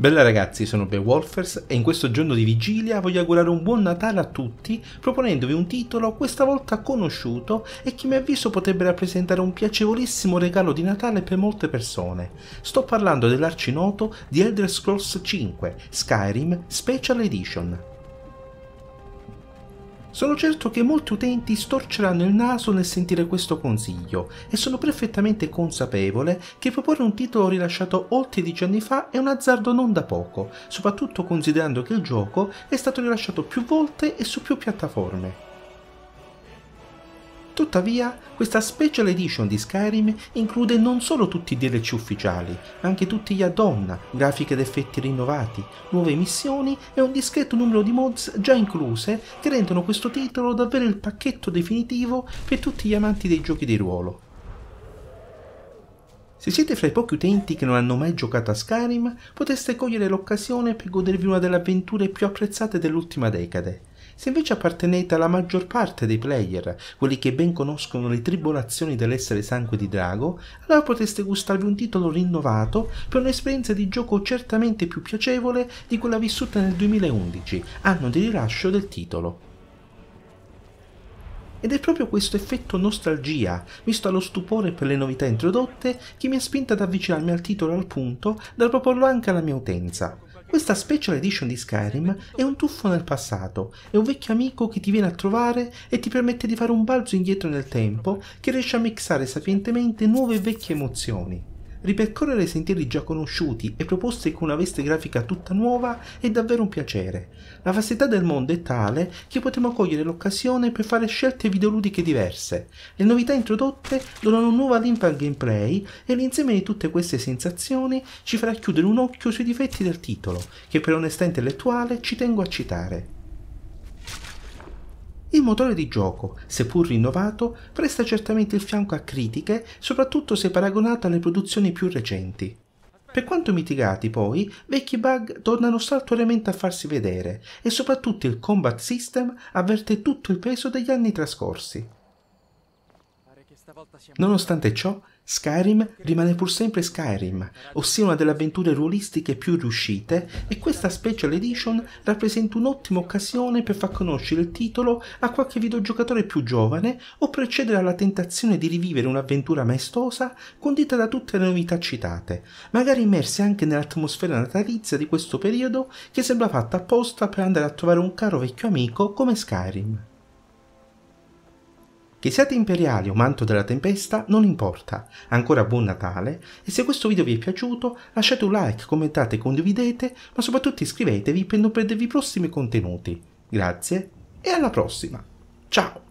Bella ragazzi, sono Beowulfers e in questo giorno di vigilia voglio augurare un buon Natale a tutti proponendovi un titolo questa volta conosciuto e che mi avviso potrebbe rappresentare un piacevolissimo regalo di Natale per molte persone. Sto parlando dell'arcinoto di Elder Scrolls V Skyrim Special Edition. Sono certo che molti utenti storceranno il naso nel sentire questo consiglio e sono perfettamente consapevole che proporre un titolo rilasciato oltre 10 anni fa è un azzardo non da poco, soprattutto considerando che il gioco è stato rilasciato più volte e su più piattaforme. Tuttavia, questa special edition di Skyrim include non solo tutti i DLC ufficiali, ma anche tutti gli add-on, grafiche ed effetti rinnovati, nuove missioni e un discreto numero di mods già incluse che rendono questo titolo davvero il pacchetto definitivo per tutti gli amanti dei giochi di ruolo. Se siete fra i pochi utenti che non hanno mai giocato a Skyrim, potreste cogliere l'occasione per godervi una delle avventure più apprezzate dell'ultima decade. Se invece appartenete alla maggior parte dei player, quelli che ben conoscono le tribolazioni dell'essere sangue di drago, allora potreste gustarvi un titolo rinnovato per un'esperienza di gioco certamente più piacevole di quella vissuta nel 2011, anno di rilascio del titolo. Ed è proprio questo effetto nostalgia, visto allo stupore per le novità introdotte, che mi ha spinta ad avvicinarmi al titolo al punto da proporlo anche alla mia utenza. Questa special edition di Skyrim è un tuffo nel passato, è un vecchio amico che ti viene a trovare e ti permette di fare un balzo indietro nel tempo che riesce a mixare sapientemente nuove e vecchie emozioni. Ripercorrere sentieri già conosciuti e proposte con una veste grafica tutta nuova è davvero un piacere. La vastità del mondo è tale che potremo cogliere l'occasione per fare scelte videoludiche diverse. Le novità introdotte donano nuova linfa al gameplay e l'insieme di tutte queste sensazioni ci farà chiudere un occhio sui difetti del titolo, che per onestà intellettuale ci tengo a citare. Il motore di gioco, seppur rinnovato, presta certamente il fianco a critiche, soprattutto se paragonato alle produzioni più recenti. Per quanto mitigati, poi, vecchi bug tornano saltuariamente a farsi vedere e soprattutto il combat system avverte tutto il peso degli anni trascorsi. Nonostante ciò, Skyrim rimane pur sempre Skyrim, ossia una delle avventure ruolistiche più riuscite, e questa Special Edition rappresenta un'ottima occasione per far conoscere il titolo a qualche videogiocatore più giovane o per cedere alla tentazione di rivivere un'avventura maestosa condita da tutte le novità citate, magari immersi anche nell'atmosfera natalizia di questo periodo che sembra fatta apposta per andare a trovare un caro vecchio amico come Skyrim. Che siate imperiali o manto della tempesta non importa, ancora buon Natale e se questo video vi è piaciuto lasciate un like, commentate, e condividete ma soprattutto iscrivetevi per non perdervi i prossimi contenuti. Grazie e alla prossima, ciao!